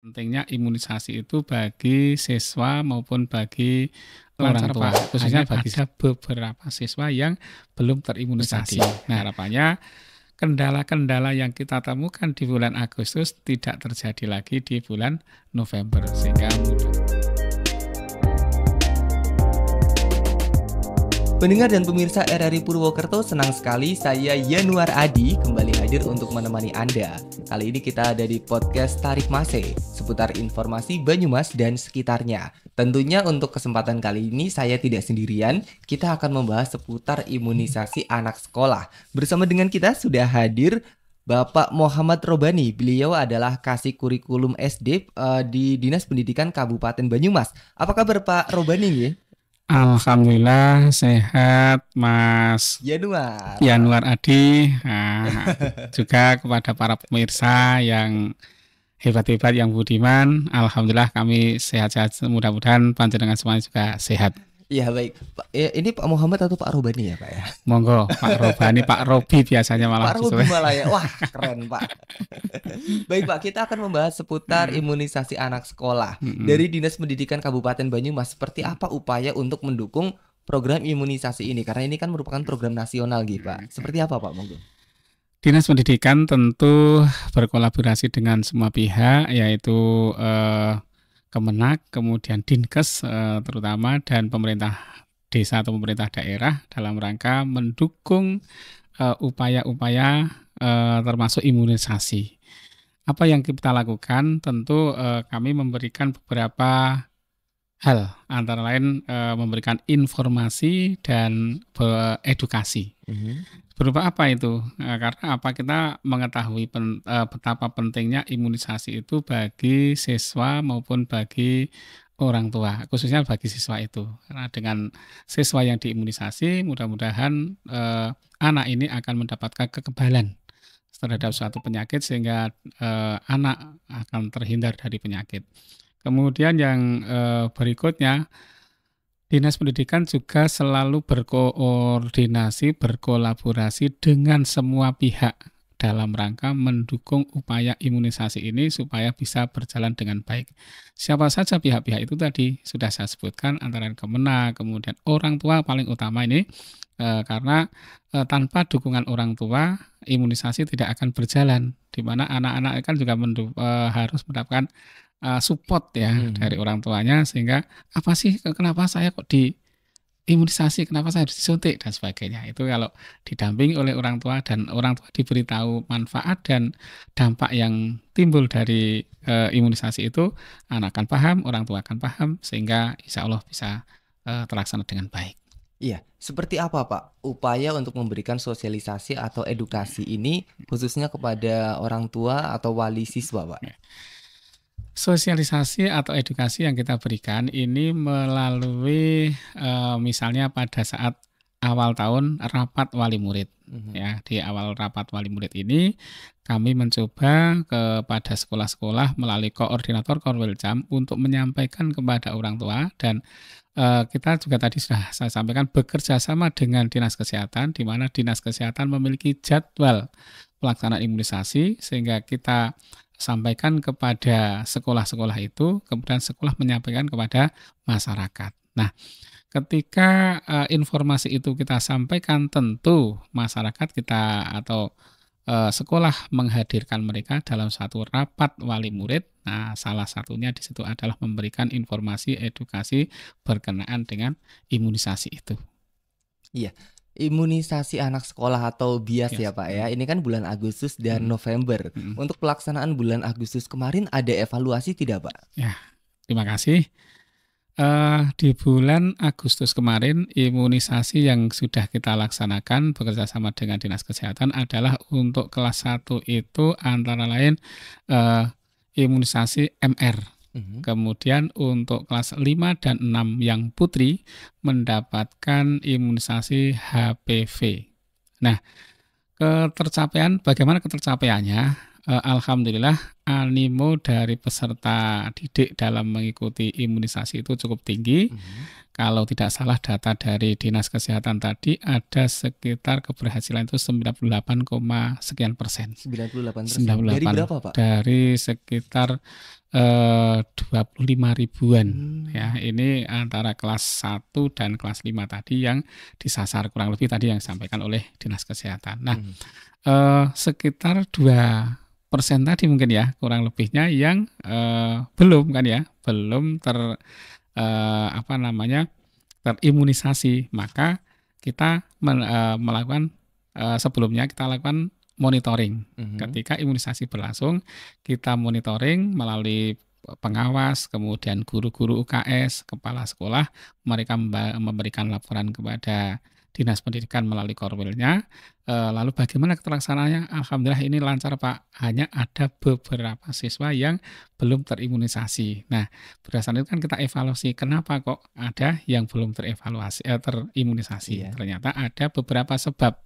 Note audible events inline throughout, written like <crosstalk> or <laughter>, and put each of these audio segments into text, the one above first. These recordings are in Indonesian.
Pentingnya imunisasi itu bagi siswa maupun bagi orang tua, khususnya bagi ada beberapa siswa yang belum terimunisasi. Nah, harapannya kendala-kendala yang kita temukan di bulan Agustus tidak terjadi lagi di bulan November sehingga mudah Pendengar dan pemirsa RRI Purwokerto, senang sekali saya Yanuar Adi kembali hadir untuk menemani Anda. Kali ini kita ada di podcast Tarik Mase, seputar informasi Banyumas dan sekitarnya. Tentunya untuk kesempatan kali ini saya tidak sendirian, kita akan membahas seputar imunisasi anak sekolah. Bersama dengan kita sudah hadir Bapak Muhammad Robani, beliau adalah kasih kurikulum SD uh, eh, di Dinas Pendidikan Kabupaten Banyumas. Apa kabar Pak Robani? Ya? Alhamdulillah sehat Mas Januar Januar Adi nah, <laughs> juga kepada para pemirsa yang hebat-hebat yang budiman Alhamdulillah kami sehat-sehat mudah-mudahan panjenengan semuanya juga sehat Iya baik. Ya, ini Pak Muhammad atau Pak Robani ya Pak ya? Monggo Pak Robani, Pak Robi biasanya malah. Pak Robi malah ya. Wah keren Pak. <laughs> baik Pak, kita akan membahas seputar hmm. imunisasi anak sekolah. Hmm. Dari Dinas Pendidikan Kabupaten Banyumas, seperti apa upaya untuk mendukung program imunisasi ini? Karena ini kan merupakan program nasional gitu Pak. Seperti apa Pak monggo? Dinas Pendidikan tentu berkolaborasi dengan semua pihak, yaitu eh, Kemenak, kemudian Dinkes eh, terutama dan pemerintah desa atau pemerintah daerah dalam rangka mendukung eh, upaya-upaya eh, termasuk imunisasi. Apa yang kita lakukan? Tentu kami memberikan beberapa hal antara lain memberikan informasi dan edukasi. Mm -hmm. Berupa apa itu? Nah, karena apa kita mengetahui pen e, betapa pentingnya imunisasi itu bagi siswa maupun bagi orang tua, khususnya bagi siswa itu. Karena dengan siswa yang diimunisasi, mudah-mudahan e, anak ini akan mendapatkan kekebalan terhadap suatu penyakit sehingga e, anak akan terhindar dari penyakit. Kemudian yang berikutnya Dinas Pendidikan juga selalu berkoordinasi, berkolaborasi dengan semua pihak dalam rangka mendukung upaya imunisasi ini supaya bisa berjalan dengan baik. Siapa saja pihak-pihak itu tadi sudah saya sebutkan antara kemena, kemudian orang tua paling utama ini eh, karena eh, tanpa dukungan orang tua imunisasi tidak akan berjalan di mana anak-anak kan juga eh, harus mendapatkan uh, support ya hmm. dari orang tuanya sehingga apa sih kenapa saya kok di imunisasi kenapa saya harus disuntik dan sebagainya itu kalau didampingi oleh orang tua dan orang tua diberitahu manfaat dan dampak yang timbul dari e, imunisasi itu anak akan paham orang tua akan paham sehingga insya Allah bisa e, terlaksana dengan baik. Iya, seperti apa Pak upaya untuk memberikan sosialisasi atau edukasi ini khususnya kepada orang tua atau wali siswa Pak? Ya sosialisasi atau edukasi yang kita berikan ini melalui uh, misalnya pada saat awal tahun rapat wali murid mm-hmm. ya di awal rapat wali murid ini kami mencoba kepada sekolah-sekolah melalui koordinator jam untuk menyampaikan kepada orang tua dan uh, kita juga tadi sudah saya sampaikan bekerja sama dengan dinas kesehatan di mana dinas kesehatan memiliki jadwal pelaksanaan imunisasi sehingga kita sampaikan kepada sekolah-sekolah itu, kemudian sekolah menyampaikan kepada masyarakat. Nah, ketika uh, informasi itu kita sampaikan, tentu masyarakat kita atau uh, sekolah menghadirkan mereka dalam satu rapat wali murid. Nah, salah satunya di situ adalah memberikan informasi edukasi berkenaan dengan imunisasi itu. Iya, imunisasi anak sekolah atau bias yes. ya Pak ya. Ini kan bulan Agustus dan hmm. November. Hmm. Untuk pelaksanaan bulan Agustus kemarin ada evaluasi tidak Pak? Ya, terima kasih. Uh, di bulan Agustus kemarin imunisasi yang sudah kita laksanakan bekerjasama dengan Dinas Kesehatan adalah untuk kelas 1 itu antara lain uh, imunisasi MR -hmm. Kemudian untuk kelas 5 dan 6 yang putri mendapatkan imunisasi HPV. Nah, ketercapaian bagaimana ketercapaiannya? Eh, Alhamdulillah animo dari peserta didik dalam mengikuti imunisasi itu cukup tinggi. Mm -hmm. Kalau tidak salah data dari Dinas Kesehatan tadi ada sekitar keberhasilan itu 98, sekian persen. 98 persen. 98. Dari berapa Pak? Dari sekitar eh, 25 ribuan. Hmm. Ya, ini antara kelas 1 dan kelas 5 tadi yang disasar kurang lebih tadi yang disampaikan oleh Dinas Kesehatan. Nah, hmm. eh, sekitar dua persen tadi mungkin ya kurang lebihnya yang uh, belum kan ya belum ter uh, apa namanya terimunisasi maka kita men, uh, melakukan uh, sebelumnya kita lakukan monitoring mm-hmm. ketika imunisasi berlangsung kita monitoring melalui pengawas kemudian guru-guru UKS kepala sekolah mereka memberikan laporan kepada Dinas Pendidikan melalui Korwilnya. E, lalu bagaimana keterlaksanaannya? Alhamdulillah ini lancar Pak. Hanya ada beberapa siswa yang belum terimunisasi. Nah, berdasarkan itu kan kita evaluasi kenapa kok ada yang belum terevaluasi eh, terimunisasi. Iya. Ternyata ada beberapa sebab.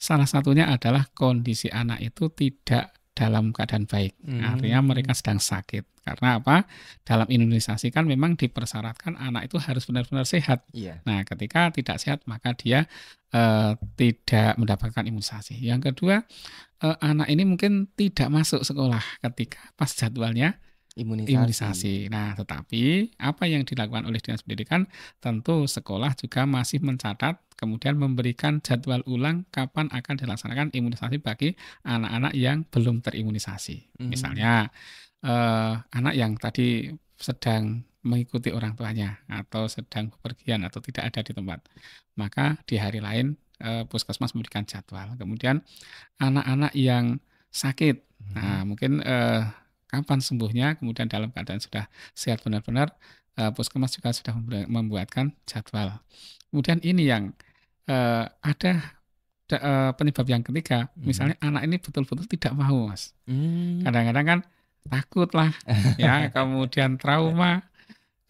Salah satunya adalah kondisi anak itu tidak dalam keadaan baik. Nah, hmm. Artinya mereka sedang sakit. Karena apa? Dalam imunisasi kan memang dipersyaratkan anak itu harus benar-benar sehat. Yeah. Nah, ketika tidak sehat maka dia eh, tidak mendapatkan imunisasi. Yang kedua, eh, anak ini mungkin tidak masuk sekolah ketika pas jadwalnya imunisasi. imunisasi. Nah, tetapi apa yang dilakukan oleh Dinas Pendidikan tentu sekolah juga masih mencatat kemudian memberikan jadwal ulang kapan akan dilaksanakan imunisasi bagi anak-anak yang belum terimunisasi. Hmm. Misalnya eh, anak yang tadi sedang mengikuti orang tuanya atau sedang bepergian atau tidak ada di tempat, maka di hari lain eh, puskesmas memberikan jadwal. Kemudian anak-anak yang sakit, hmm. nah mungkin eh, kapan sembuhnya, kemudian dalam keadaan sudah sehat benar-benar, eh, puskesmas juga sudah membuatkan jadwal. Kemudian ini yang eh, ada da, eh, penyebab yang ketiga, hmm. misalnya anak ini betul-betul tidak mau, mas. Hmm. Kadang-kadang kan takutlah, ya, <laughs> kemudian trauma,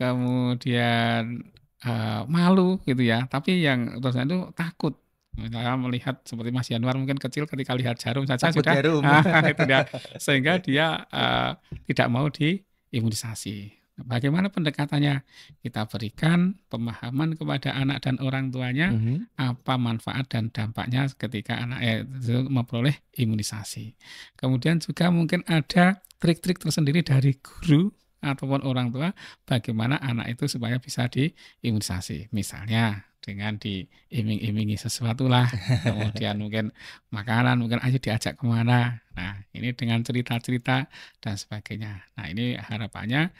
kemudian eh, malu gitu ya. Tapi yang terusnya itu takut saya nah, melihat seperti Mas Yanuar mungkin kecil ketika lihat jarum saja Takut sudah jarum. <laughs> Ah, itu dia. sehingga dia uh, tidak mau diimunisasi. Bagaimana pendekatannya? Kita berikan pemahaman kepada anak dan orang tuanya mm -hmm. apa manfaat dan dampaknya ketika anak eh, itu memperoleh imunisasi. Kemudian juga mungkin ada trik-trik tersendiri dari guru ataupun orang tua bagaimana anak itu supaya bisa diimunisasi. Misalnya dengan diiming-imingi sesuatu lah, <laughs> kemudian mungkin makanan, mungkin aja diajak kemana. Nah ini dengan cerita-cerita dan sebagainya. Nah ini harapannya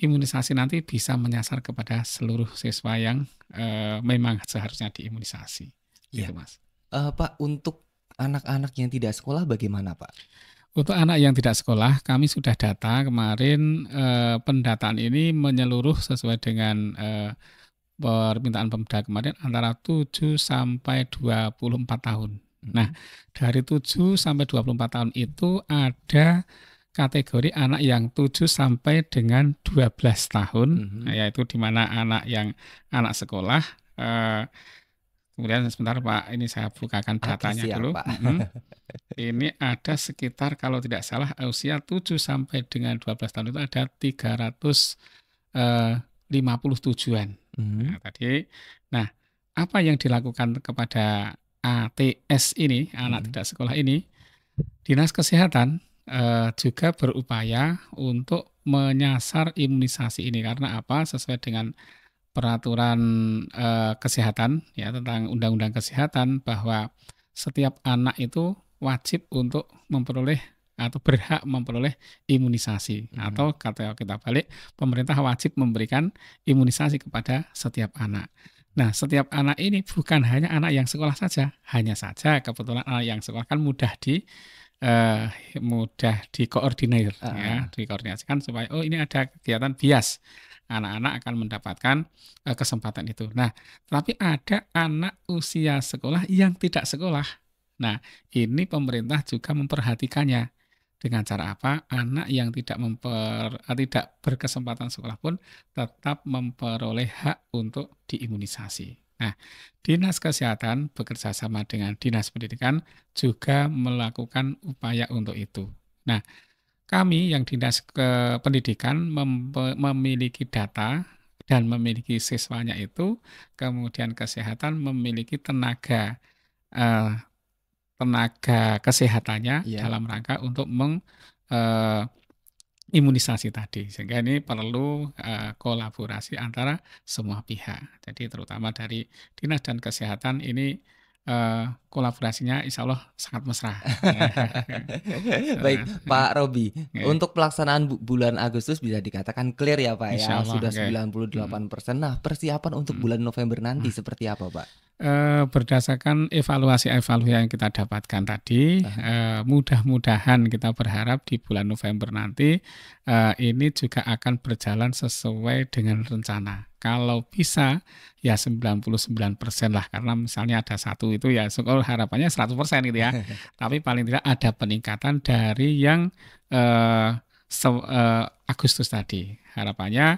imunisasi nanti bisa menyasar kepada seluruh siswa yang e, memang seharusnya diimunisasi. Iya, Gitu mas. Uh, Pak untuk anak-anak yang tidak sekolah bagaimana Pak? Untuk anak yang tidak sekolah, kami sudah data kemarin eh, pendataan ini menyeluruh sesuai dengan eh, permintaan Pemda kemarin antara 7 sampai 24 tahun. Hmm. Nah, dari 7 sampai 24 tahun itu ada kategori anak yang 7 sampai dengan 12 tahun, hmm. yaitu di mana anak yang anak sekolah eh, Kemudian sebentar Pak, ini saya bukakan datanya dulu. hmm Ini ada sekitar kalau tidak salah usia 7 sampai dengan 12 tahun itu ada 350 tujuan. Eh, lima hmm Nah, tadi nah, apa yang dilakukan kepada ATS ini, hmm anak mm-hmm. tidak sekolah ini? Dinas Kesehatan eh, juga berupaya untuk menyasar imunisasi ini karena apa? Sesuai dengan peraturan eh, kesehatan ya tentang undang-undang kesehatan bahwa setiap anak itu wajib untuk memperoleh atau berhak memperoleh imunisasi hmm. atau kata kita balik pemerintah wajib memberikan imunisasi kepada setiap anak. Nah, setiap anak ini bukan hanya anak yang sekolah saja, hanya saja kebetulan anak yang sekolah kan mudah di uh, mudah dikoordinir uh. ya, dikoordinasikan supaya oh ini ada kegiatan bias. Anak-anak akan mendapatkan uh, kesempatan itu. Nah, tapi ada anak usia sekolah yang tidak sekolah. Nah, ini pemerintah juga memperhatikannya dengan cara apa anak yang tidak memper eh, tidak berkesempatan sekolah pun tetap memperoleh hak untuk diimunisasi. Nah, Dinas Kesehatan bekerja sama dengan Dinas Pendidikan juga melakukan upaya untuk itu. Nah, kami yang Dinas ke Pendidikan mem memiliki data dan memiliki siswanya itu, kemudian kesehatan memiliki tenaga eh, tenaga kesehatannya yeah. dalam rangka untuk meng eh, imunisasi tadi. Sehingga ini perlu uh, kolaborasi antara semua pihak. Jadi terutama dari dinas dan kesehatan ini uh, kolaborasinya insya Allah sangat mesra. <laughs> Baik eh, Pak Robi, okay. untuk pelaksanaan bu bulan Agustus bisa dikatakan clear ya Pak ya, Allah, sudah okay. 98 persen. Nah persiapan untuk bulan November nanti hmm. seperti apa Pak? eh, berdasarkan evaluasi-evaluasi yang kita dapatkan tadi, eh, mudah-mudahan kita berharap di bulan November nanti eh, ini juga akan berjalan sesuai dengan rencana. Kalau bisa ya 99% lah karena misalnya ada satu itu ya harapannya 100% gitu ya. <laughs> Tapi paling tidak ada peningkatan dari yang eh, se, eh, Agustus tadi. Harapannya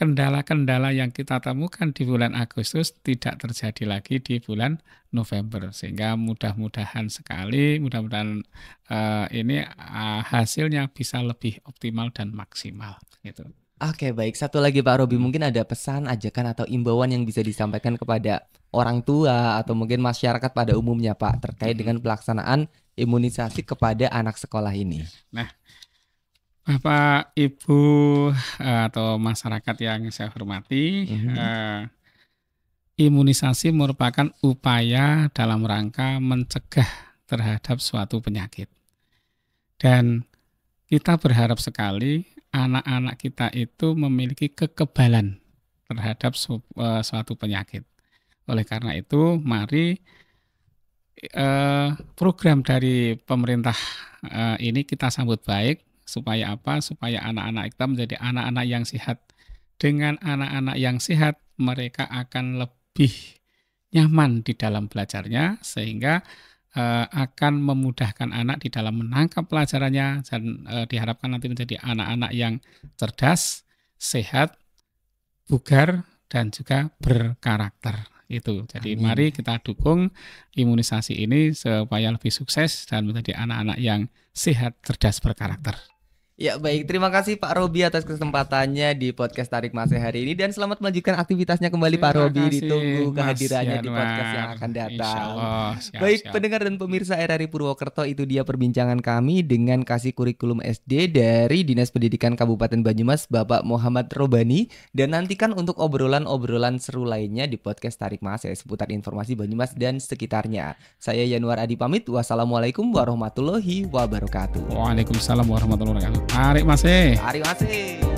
kendala-kendala yang kita temukan di bulan Agustus tidak terjadi lagi di bulan November sehingga mudah-mudahan sekali mudah-mudahan uh, ini uh, hasilnya bisa lebih optimal dan maksimal gitu. Oke baik satu lagi Pak Robi hmm. mungkin ada pesan ajakan atau imbauan yang bisa disampaikan kepada orang tua atau mungkin masyarakat pada umumnya Pak terkait hmm. dengan pelaksanaan imunisasi kepada anak sekolah ini. Nah Bapak, Ibu, eh, atau masyarakat yang saya hormati, mhm. eh, imunisasi merupakan upaya dalam rangka mencegah terhadap suatu penyakit. Dan kita berharap sekali anak-anak kita itu memiliki kekebalan terhadap su eh, suatu penyakit. Oleh karena itu, mari, uh, program dari pemerintah, uh, ini kita sambut baik Supaya apa? Supaya anak-anak kita menjadi anak-anak yang sehat. Dengan anak-anak yang sehat, mereka akan lebih nyaman di dalam belajarnya sehingga eh, akan memudahkan anak di dalam menangkap pelajarannya dan eh, diharapkan nanti menjadi anak-anak yang cerdas, sehat, bugar dan juga berkarakter itu. Jadi Amin. mari kita dukung imunisasi ini supaya lebih sukses dan menjadi anak-anak yang sehat, cerdas, berkarakter. Ya baik, terima kasih Pak Robi atas kesempatannya di podcast Tarik Masih hari ini dan selamat melanjutkan aktivitasnya kembali terima Pak Robi. Kasih, Ditunggu kehadirannya di podcast yang akan datang. siap, baik siap. pendengar dan pemirsa RRI Purwokerto itu dia perbincangan kami dengan kasih kurikulum SD dari Dinas Pendidikan Kabupaten Banyumas Bapak Muhammad Robani dan nantikan untuk obrolan-obrolan seru lainnya di podcast Tarik Masih seputar informasi Banyumas dan sekitarnya. Saya Januar Adi pamit. Wassalamualaikum warahmatullahi wabarakatuh. Waalaikumsalam warahmatullahi wabarakatuh. Ari masih. E. Ari masih. E.